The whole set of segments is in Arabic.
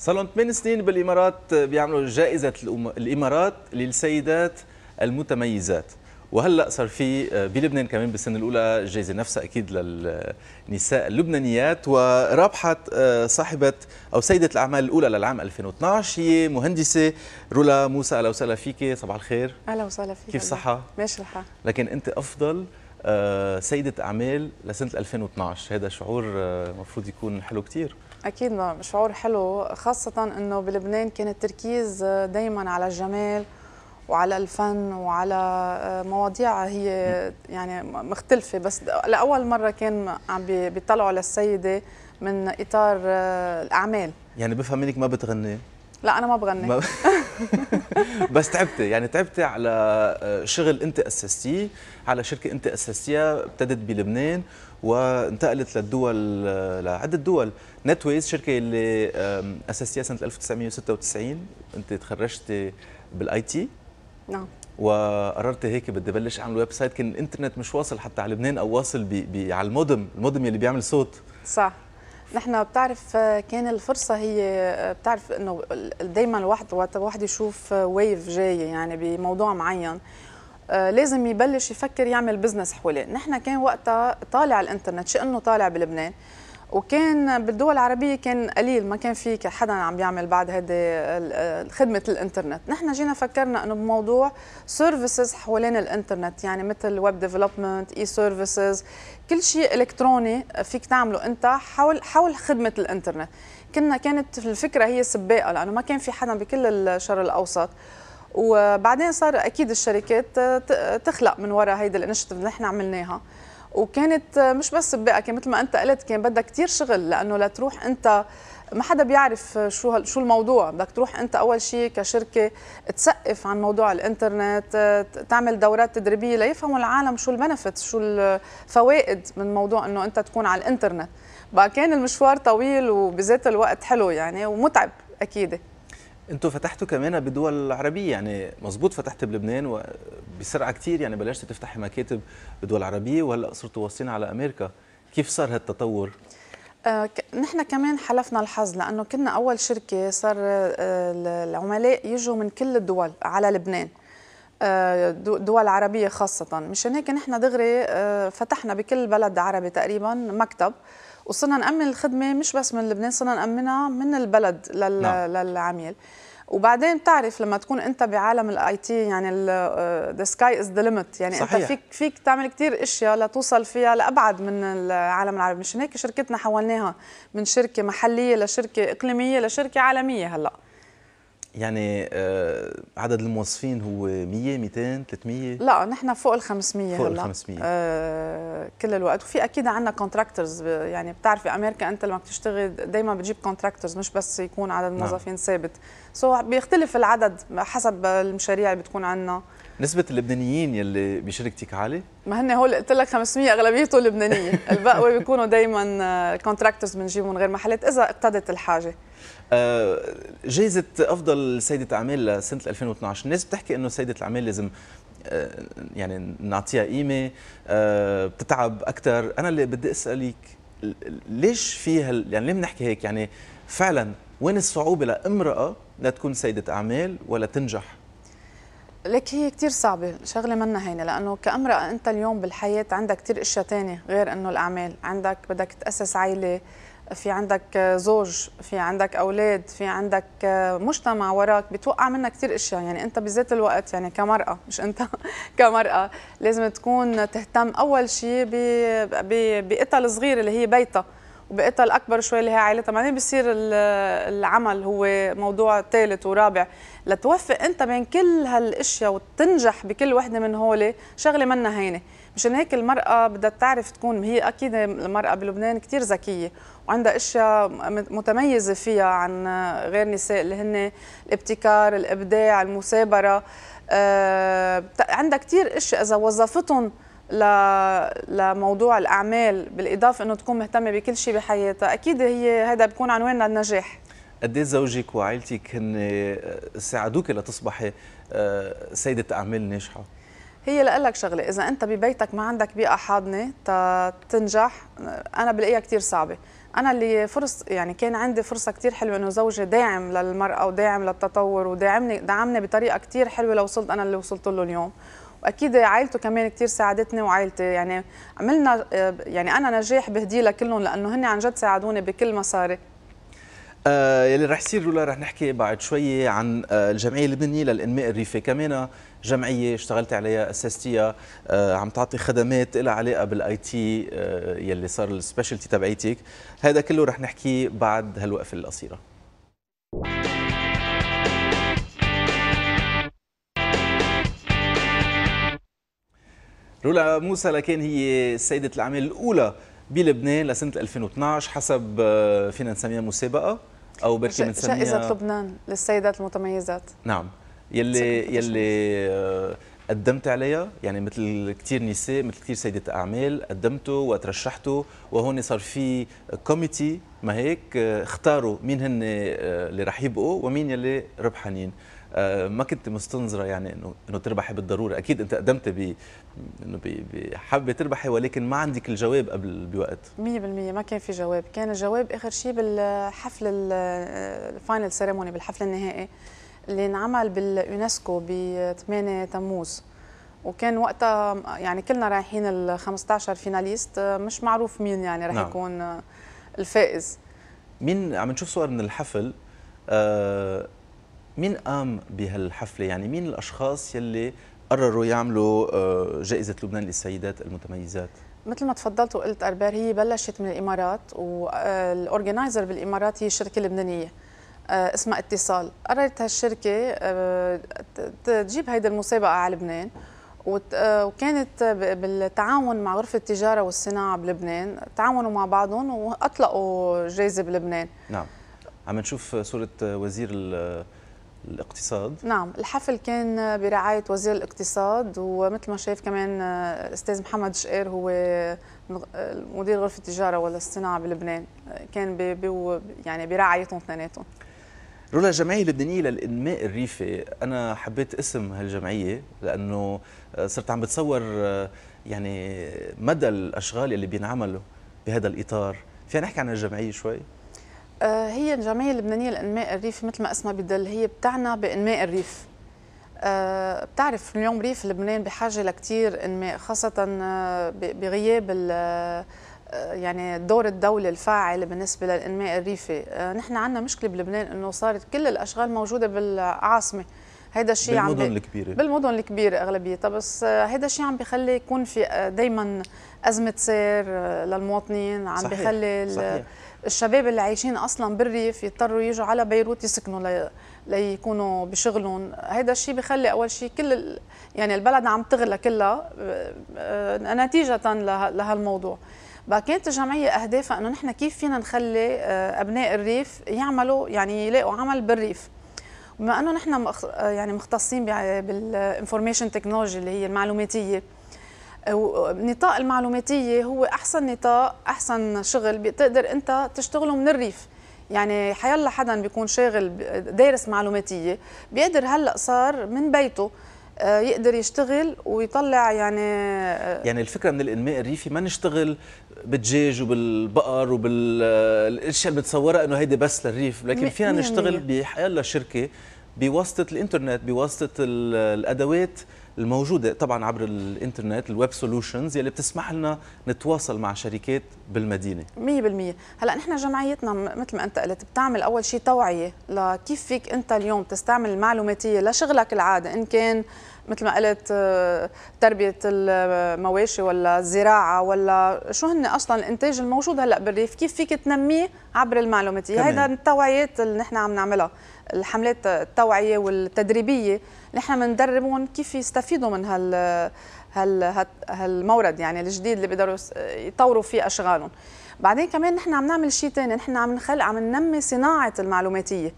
صار لهم 8 سنين بالامارات بيعملوا جائزه الامارات للسيدات المتميزات وهلا صار في آه، بلبنان كمان بالسنه الاولى الجائزه نفسها اكيد للنساء اللبنانيات ورابحه آه، صاحبه او سيده الاعمال الاولى للعام 2012 هي مهندسه رولا موسى اهلا وسهلا فيكي صباح الخير اهلا وسهلا فيك كيف صحه؟ ماشي الحال لكن انت افضل آه، سيده اعمال لسنه 2012 هذا شعور المفروض يكون حلو كثير اكيد شعور حلو خاصه انه بلبنان كان التركيز آه، دائما على الجمال وعلى الفن وعلى آه، مواضيع هي يعني مختلفه بس لاول مره كان عم بيطلعوا للسيده من اطار آه، الاعمال يعني بفهم منك ما بتغني لا انا ما بغني بس تعبتي يعني تعبتي على آه، شغل انت اسستيه على شركه انت اسستيها ابتدت بلبنان وانتقلت للدول آه، لعده دول نتويز شركه اللي اسستيها سنه 1996 انت تخرجتي بالاي تي نعم وقررت هيك بدي بلش اعمل ويب سايت كان الانترنت مش واصل حتى على لبنان او واصل بي بي على المودم المودم اللي بيعمل صوت صح نحن بتعرف آه، كان الفرصه هي آه، بتعرف انه دائما الواحد وقت الواحد يشوف ويف آه، جايه يعني بموضوع معين لازم يبلش يفكر يعمل بزنس حوله نحن كان وقتها طالع الانترنت شئ انه طالع بلبنان وكان بالدول العربيه كان قليل ما كان في حدا عم بيعمل بعد هيدي خدمه الانترنت نحن جينا فكرنا انه بموضوع سيرفيسز حوالين الانترنت يعني مثل ويب ديفلوبمنت اي سيرفيسز كل شيء الكتروني فيك تعمله انت حول حول خدمه الانترنت كنا كانت الفكره هي سباقه لانه ما كان في حدا بكل الشرق الاوسط وبعدين صار اكيد الشركات تخلق من وراء هيدي الانشيتيف اللي نحن عملناها وكانت مش بس بقى مثل ما انت قلت كان بدها كثير شغل لانه لتروح انت ما حدا بيعرف شو شو الموضوع بدك تروح انت اول شيء كشركه تسقف عن موضوع الانترنت تعمل دورات تدريبيه ليفهموا العالم شو البنفتس شو الفوائد من موضوع انه انت تكون على الانترنت بقى كان المشوار طويل وبذات الوقت حلو يعني ومتعب اكيد انتوا فتحتوا كمان بدول عربيه يعني مزبوط فتحت بلبنان بسرعه كثير يعني بلشت تفتحي مكاتب بدول عربيه وهلا صرتوا واصلين على امريكا كيف صار هالتطور آه نحن كمان حلفنا الحظ لانه كنا اول شركه صار آه العملاء يجوا من كل الدول على لبنان آه، دول عربيه خاصه مشان هيك نحن دغري آه، فتحنا بكل بلد عربي تقريبا مكتب وصرنا نأمن الخدمة مش بس من لبنان صرنا نأمنها من البلد لل... نعم. للعميل وبعدين بتعرف لما تكون انت بعالم الاي تي يعني ذا سكاي از ذا ليميت يعني صحيح. انت فيك فيك تعمل كثير اشياء لتوصل فيها لابعد من العالم العربي مشان هيك شركتنا حولناها من شركه محليه لشركه اقليميه لشركه عالميه هلا يعني آه، عدد الموظفين هو 100 200 300 لا نحن فوق ال 500 فوق ال 500 آه كل الوقت وفي اكيد عندنا كونتراكترز يعني بتعرفي امريكا انت لما بتشتغل دائما بتجيب كونتراكترز مش بس يكون عدد الموظفين نعم. ثابت سو so بيختلف العدد حسب المشاريع اللي بتكون عندنا نسبة اللبنانيين يلي بشركتك عالية؟ ما هن هول قلت لك 500 اغلبيته لبنانية، البقوي بيكونوا دائما كونتراكترز آه، بنجيبهم من غير محلات إذا اقتضت الحاجة. آه جائزة أفضل سيدة أعمال لسنة 2012، الناس بتحكي إنه سيدة الأعمال لازم آه، يعني نعطيها قيمة، آه بتتعب أكثر، أنا اللي بدي أسألك ليش في هال يعني ليه بنحكي هيك؟ يعني فعلا وين الصعوبة لامرأة لا تكون سيدة أعمال ولا تنجح لك هي كثير صعبة شغلة منا هينة لأنه كامرأة أنت اليوم بالحياة عندك كثير أشياء تانية غير أنه الأعمال عندك بدك تأسس عائلة في عندك زوج في عندك أولاد في عندك مجتمع وراك بتوقع منك كثير أشياء يعني أنت بذات الوقت يعني كمرأة مش أنت كمرأة لازم تكون تهتم أول شيء بقتها الصغيرة اللي هي بيتها وبقيتها الاكبر شوي اللي هي عائلتها بعدين بصير العمل هو موضوع ثالث ورابع لتوفق انت بين كل هالاشياء وتنجح بكل وحده من هول شغله منا هينه مشان هيك المرأة بدها تعرف تكون هي أكيد المرأة بلبنان كثير ذكية وعندها أشياء متميزة فيها عن غير نساء اللي هن الابتكار الإبداع المثابرة آه، عندها كثير أشياء إذا وظفتهم لموضوع الاعمال بالاضافه انه تكون مهتمه بكل شيء بحياتها اكيد هي هذا بيكون عنوان النجاح قد إيه زوجك وعائلتك هن آه، ساعدوك لتصبحي آه، سيده اعمال ناجحه هي لك شغله اذا انت ببيتك ما عندك بيئه حاضنه تنجح انا بلاقيها كثير صعبه انا اللي فرص يعني كان عندي فرصه كثير حلوه انه زوجي داعم للمراه وداعم للتطور وداعمني دعمني بطريقه كثير حلوه لوصلت انا اللي وصلت له اليوم واكيد عائلته كمان كثير ساعدتني وعائلتي يعني عملنا يعني انا نجاح بهديه لكلهم لانه هن عن جد ساعدوني بكل مصاري آه يلي رح يصير لولا رح نحكي بعد شوي عن آه الجمعيه اللبنانيه للانماء الريفي كمان جمعيه اشتغلت عليها اسستيها آه عم تعطي خدمات لها علاقه بالاي تي آه، يلي صار السبيشالتي تبعيتك هذا كله رح نحكي بعد هالوقفه القصيره رولا موسى لكان هي سيدة الأعمال الأولى بلبنان لسنة 2012 حسب آه، فينا نسميها مسابقة أو بركي بنسميها جائزة لبنان للسيدات المتميزات نعم يلي يلي آه، قدمت عليها يعني مثل كثير نساء مثل كثير سيدة أعمال قدمتوا وترشحتوا وهون صار في كوميتي ما هيك آه، اختاروا مين هن اللي رح يبقوا ومين يلي ربحانين آه، ما كنت مستنظره يعني انه انه تربحي بالضروره اكيد انت قدمت ب انه حابه تربحي ولكن ما عندك الجواب قبل بوقت 100% ما كان في جواب كان الجواب اخر شيء بالحفل آه، الفاينل سيريموني بالحفل النهائي اللي انعمل باليونسكو ب 8 تموز وكان وقتها يعني كلنا رايحين ال 15 فيناليست آه، مش معروف مين يعني راح نعم. يكون الفائز مين عم نشوف صور من الحفل آه مين قام بهالحفله يعني مين الاشخاص يلي قرروا يعملوا آه، جائزه لبنان للسيدات المتميزات مثل ما تفضلت وقلت اربار هي بلشت من الامارات والاورجنايزر آه، بالامارات هي شركه لبنانيه آه، اسمها اتصال قررت هالشركه تجيب هيدي المسابقه على لبنان وكانت بالتعاون مع غرفة التجارة والصناعة بلبنان تعاونوا مع بعضهم وأطلقوا جائزة بلبنان نعم عم نشوف صورة وزير الاقتصاد نعم الحفل كان برعاية وزير الاقتصاد ومثل ما شايف كمان آه، أستاذ محمد شقير هو آه، مدير غرفة التجارة والصناعة بلبنان آه، كان بي بي يعني برعايتهم اثنيناتهم رولا الجمعية اللبنانية للإنماء الريفي أنا حبيت اسم هالجمعية لأنه صرت عم بتصور يعني مدى الأشغال اللي بينعملوا بهذا الإطار فينا نحكي عن الجمعية شوي؟ آه، هي الجمعيه اللبنانيه لانماء الريف مثل ما اسمها بدل هي بتعنى بانماء الريف آه، بتعرف اليوم ريف لبنان بحاجه لكثير انماء خاصه آه، بغياب يعني دور الدولة الفاعل بالنسبة للإنماء الريفي نحن عندنا مشكلة بلبنان أنه صارت كل الأشغال موجودة بالعاصمة هيدا الشيء بالمدن عم الكبيرة بالمدن الكبيرة أغلبيتها بس هيدا الشيء عم بخلي يكون في دايما أزمة سير للمواطنين عم صحيح. بيخلي صحيح. الشباب اللي عايشين اصلا بالريف يضطروا يجوا على بيروت يسكنوا لي... ليكونوا بشغلهم هذا الشيء بخلي اول شيء كل ال... يعني البلد عم تغلى كلها آه، آه، نتيجه له... لهالموضوع بقى كانت الجمعية أهدافها أنه نحن كيف فينا نخلي آه، أبناء الريف يعملوا يعني يلاقوا عمل بالريف بما أنه نحن يعني مختصين بالانفورميشن تكنولوجي اللي هي المعلوماتية نطاق المعلوماتية هو أحسن نطاق أحسن شغل بتقدر أنت تشتغله من الريف يعني حيلا حدا بيكون شاغل دارس معلوماتية بيقدر هلأ صار من بيته آه، يقدر يشتغل ويطلع يعني آه، يعني الفكره من الانماء الريفي ما نشتغل بالدجاج وبالبقر وبالاشياء آه، اللي بتصورها انه هيدي بس للريف لكن فينا نشتغل بحيالله شركه بواسطه الانترنت بواسطه الادوات الموجوده طبعا عبر الانترنت الويب سولوشنز يلي بتسمح لنا نتواصل مع شركات بالمدينه 100% هلا نحن جمعيتنا مثل ما انت قلت بتعمل اول شيء توعيه لكيف فيك انت اليوم تستعمل المعلوماتيه لشغلك العاده ان كان مثل ما قلت آه، تربية المواشي ولا الزراعة ولا شو هن أصلا الإنتاج الموجود هلأ بالريف كيف فيك تنميه عبر المعلوماتيه هيدا التوعيات اللي نحن عم نعملها الحملات التوعيه والتدريبيه نحن بندربهم كيف يستفيدوا من هال هال هالمورد يعني الجديد اللي بيقدروا يطوروا فيه اشغالهم بعدين كمان نحن عم نعمل شيء ثاني نحن عم نخلق عم ننمي صناعه المعلوماتيه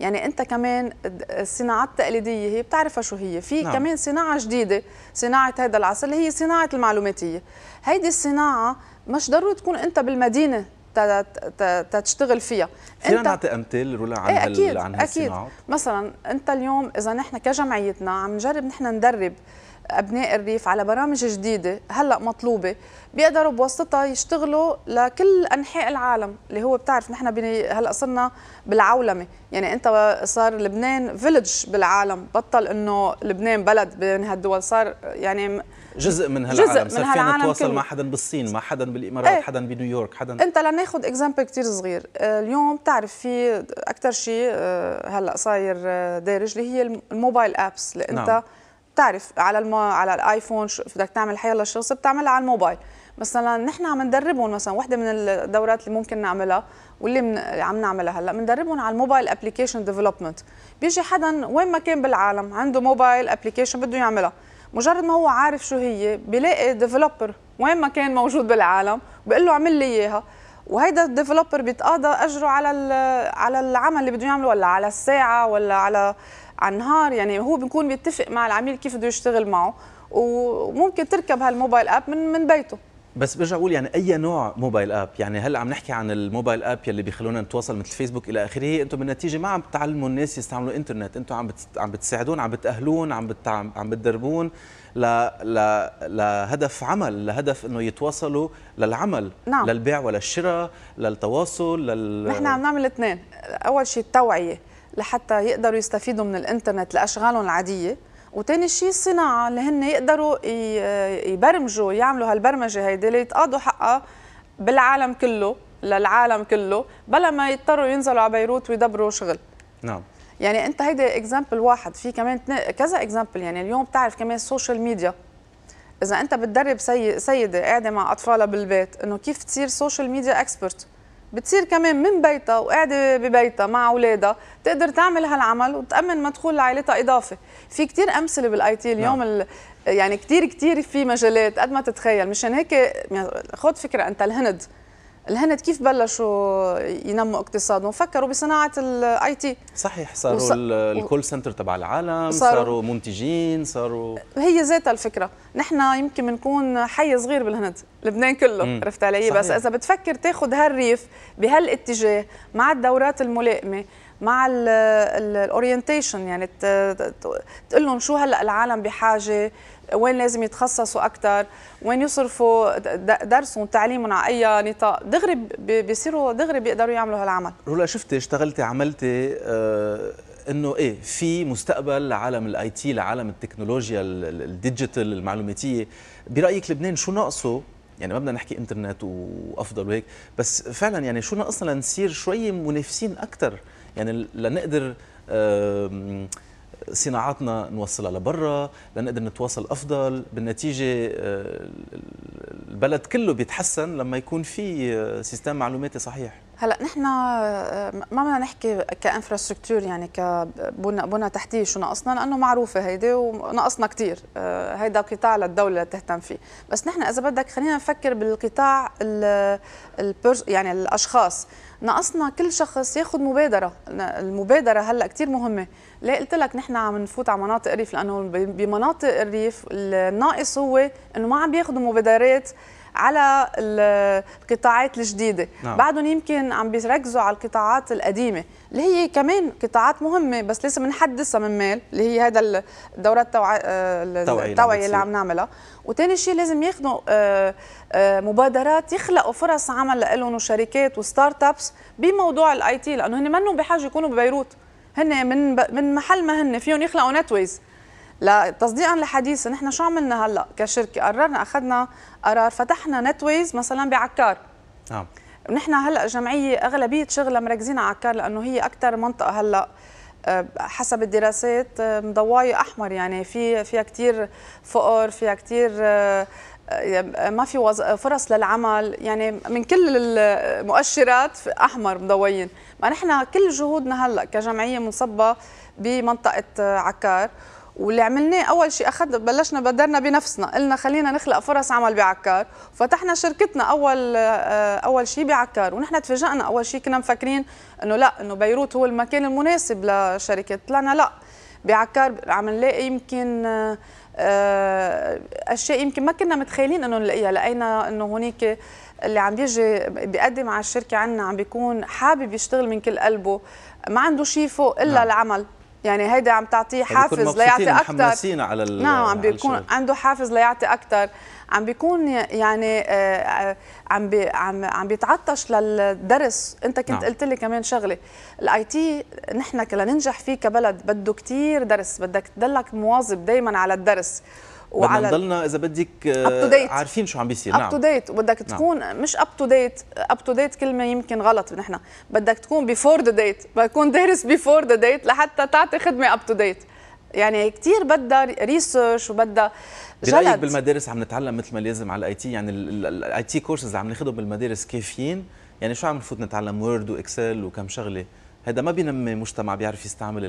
يعني انت كمان الصناعات التقليديه هي بتعرفها شو هي في نعم. كمان صناعه جديده صناعه هذا العصر اللي هي صناعه المعلوماتيه هيدي الصناعه مش ضروري تكون انت بالمدينه تشتغل فيها فينا نعطي امثال رولا عن ايه أكيد عن اكيد مثلا انت اليوم اذا نحن كجمعيتنا عم نجرب نحن ندرب ابناء الريف على برامج جديده هلا مطلوبه بيقدروا بواسطتها يشتغلوا لكل انحاء العالم اللي هو بتعرف نحن هلا صرنا بالعولمه يعني انت صار لبنان فيلج بالعالم بطل انه لبنان بلد بين هالدول صار يعني جزء من هالعالم جزء من صار فينا نتواصل مع حدا بالصين مع حدا بالامارات ايه. حدا بنيويورك حدا انت لناخذ اكزامبل كثير صغير آه، اليوم بتعرف في اكثر شيء آه، هلا صاير آه، دارج اللي هي الموبايل ابس اللي نعم. انت نعم. بتعرف على الم... على الايفون شو بدك تعمل حيلا شخص بتعملها على الموبايل مثلا نحن عم ندربهم مثلا وحده من الدورات اللي ممكن نعملها واللي من... عم نعملها هلا بندربهم على الموبايل ابلكيشن ديفلوبمنت بيجي حدا وين ما كان بالعالم عنده موبايل ابلكيشن بده يعملها مجرد ما هو عارف شو هي بلاقي ديفلوبر وين ما كان موجود بالعالم بقول له اعمل لي اياها وهيدا الديفلوبر بيتقاضى اجره على على العمل اللي بده يعمله ولا على الساعه ولا على على النهار يعني هو بيكون بيتفق مع العميل كيف بده يشتغل معه وممكن تركب هالموبايل اب من من بيته بس برجع اقول يعني اي نوع موبايل اب يعني هلا عم نحكي عن الموبايل اب يلي بيخلونا نتواصل مثل فيسبوك الى اخره انتم بالنتيجه ما عم تعلموا الناس يستعملوا انترنت انتم عم بت... عم بتساعدون عم بتاهلون عم بت... عم بتدربون ل... ل... لهدف عمل لهدف انه يتواصلوا للعمل نعم. للبيع وللشراء للتواصل لل نحن عم نعمل اثنين اول شيء التوعيه لحتى يقدروا يستفيدوا من الانترنت لاشغالهم العاديه وتاني شيء الصناعه اللي هن يقدروا يبرمجوا يعملوا هالبرمجه هيدي ليتقاضوا حقها بالعالم كله للعالم كله بلا ما يضطروا ينزلوا على بيروت ويدبروا شغل نعم يعني انت هيدا اكزامبل واحد في كمان كذا اكزامبل يعني اليوم بتعرف كمان السوشيال ميديا اذا انت بتدرب سيده قاعده مع اطفالها بالبيت انه كيف تصير سوشيال ميديا اكسبرت بتصير كمان من بيتها وقاعده ببيتها مع اولادها تقدر تعمل هالعمل وتامن مدخول لعائلتها إضافة في كتير امثله بالاي تي اليوم نعم. يعني كتير كتير في مجالات قد ما تتخيل مشان هيك يعني خد فكره انت الهند الهند كيف بلشوا ينموا اقتصادهم فكروا بصناعه الاي تي صحيح صاروا وص... الكول سنتر تبع العالم صاروا... صاروا منتجين صاروا هي ذاتها الفكره نحن يمكن بنكون حي صغير بالهند لبنان كله مم. عرفت علي صحيح. بس اذا بتفكر تاخذ هالريف بهالاتجاه مع الدورات الملائمه مع الاورينتيشن يعني تقول لهم شو هلا العالم بحاجه وين لازم يتخصصوا اكثر وين يصرفوا درسهم وتعليمهم على اي نطاق دغري بيصيروا دغري بيقدروا يعملوا هالعمل رولا شفتي اشتغلتي عملتي آه انه ايه في مستقبل لعالم الاي تي لعالم التكنولوجيا الديجيتال المعلوماتيه برايك لبنان شو ناقصه يعني ما بدنا نحكي انترنت وافضل وهيك بس فعلا يعني شو ناقصنا لنصير شوي منافسين اكثر يعني لنقدر آه صناعاتنا نوصلها لبرا لنقدر نتواصل افضل بالنتيجه آه، البلد كله بيتحسن لما يكون في آه، سيستم معلوماتي صحيح هلا نحن آه، ما بدنا نحكي كانفراستركتور يعني كبنى بنى تحتيه شو ناقصنا لانه معروفه هيدي وناقصنا كثير آه، هيدا قطاع للدوله تهتم فيه بس نحن اذا بدك خلينا نفكر بالقطاع يعني الاشخاص ناقصنا كل شخص ياخذ مبادره المبادره هلا كثير مهمه ليه قلت لك نحن عم نفوت على مناطق الريف لانه بمناطق الريف الناقص هو انه ما عم بياخذوا مبادرات على القطاعات الجديده نعم. بعدهم يمكن عم بيركزوا على القطاعات القديمه اللي هي كمان قطاعات مهمه بس لسه منحدثها من مال اللي هي هذا الدورات التوع... آه، التوعيه اللي عم نعملها وتاني شيء لازم ياخذوا آه، آه، مبادرات يخلقوا فرص عمل لهم وشركات وستارت ابس بموضوع الاي تي لانه هن منهم بحاجه يكونوا ببيروت هن من ب... من محل ما هن فيهم يخلقوا نتويز لتصديقا لحديثي نحن شو عملنا هلا كشركه قررنا اخذنا قرار فتحنا نتويز مثلا بعكار نعم نحن هلا جمعيه اغلبيه شغلها مركزين على عكار لانه هي اكثر منطقه هلا آه، حسب الدراسات آه، مضوايه احمر يعني في فيها كثير فقر فيها كثير آه، ما في فرص للعمل يعني من كل المؤشرات احمر مضويين ما نحن كل جهودنا هلا كجمعيه منصبه بمنطقه عكار واللي عملناه اول شيء اخذنا بلشنا بدرنا بنفسنا قلنا خلينا نخلق فرص عمل بعكار فتحنا شركتنا اول آه، اول شيء بعكار ونحن تفاجئنا اول شيء كنا مفكرين انه لا انه بيروت هو المكان المناسب لشركه طلعنا لا بعكار عم نلاقي يمكن آه، اشياء يمكن ما كنا متخيلين انه نلاقيها لقينا انه هناك اللي عم بيجي بيقدم على الشركه عنا عم بيكون حابب يشتغل من كل قلبه ما عنده شيء فوق الا نعم. العمل يعني هيدا عم تعطيه حافز ليعطي اكثر على نعم عم بيكون عنده حافز ليعطي اكثر عم بيكون يعني آه، آه، عم بي عم عم بيتعطش للدرس انت كنت نعم. قلت لي كمان شغله الاي تي نحن لننجح فيه كبلد بده كثير درس بدك تضلك مواظب دائما على الدرس وعلى نضلنا اذا بدك آه، عارفين شو عم بيصير نعم اب تو ديت بدك نعم. تكون نعم. مش اب تو ديت اب تو ديت كلمه يمكن غلط نحن بدك تكون بيفور ذا ديت بدك تكون دارس بيفور ذا ديت لحتى تعطي خدمه اب تو ديت يعني كثير بدها ريسيرش وبدها جلد بالمدارس عم نتعلم مثل ما لازم على الاي تي يعني الاي تي كورسز اللي عم ناخذهم بالمدارس كافيين يعني شو عم نفوت نتعلم وورد واكسل وكم شغله هذا ما بينمي مجتمع بيعرف يستعمل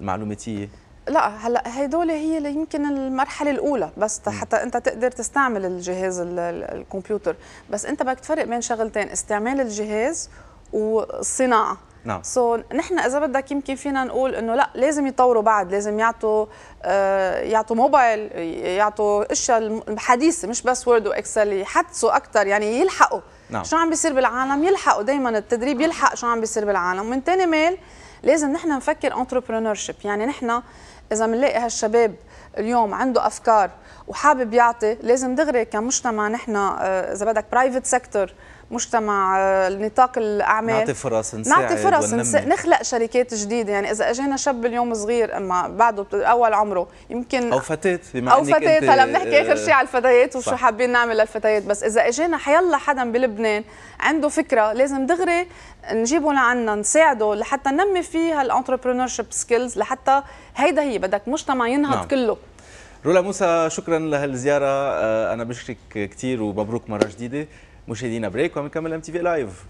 المعلوماتيه لا هلا هدول هي اللي يمكن المرحله الاولى بس حتى انت تقدر تستعمل الجهاز الكمبيوتر بس انت بدك تفرق بين شغلتين استعمال الجهاز والصناعه نعم سو so, نحن اذا بدك يمكن فينا نقول انه لا لازم يطوروا بعد لازم يعطوا آه يعطوا موبايل يعطوا اشياء حديثه مش بس وورد واكسل يحدثوا اكثر يعني يلحقوا نعم. شو عم بيصير بالعالم يلحقوا دائما التدريب نعم. يلحق شو عم بيصير بالعالم من ثاني مال لازم نحن نفكر انتربرونور شيب يعني نحن اذا بنلاقي هالشباب اليوم عنده افكار وحابب يعطي لازم دغري كمجتمع نحن آه، اذا بدك برايفت سيكتور مجتمع آه، نطاق الاعمال نعطي فرص نساعد نعطي فرص ونمي. نخلق شركات جديده يعني اذا اجانا شاب اليوم صغير اما بعده اول عمره يمكن او فتاه بما او فتاه هلا بنحكي اخر آه، شيء على الفتيات وشو حابين نعمل للفتيات بس اذا اجانا حيلا حدا بلبنان عنده فكره لازم دغري نجيبه لعنا نساعده لحتى ننمي فيه هالانتربرونور شيب سكيلز لحتى هيدا هي بدك مجتمع ينهض نعم. كله رولا موسى شكرا لهالزياره آه، انا بشكرك كثير ومبروك مره جديده مشاهدينا بريك ومنكمل ام تي في لايف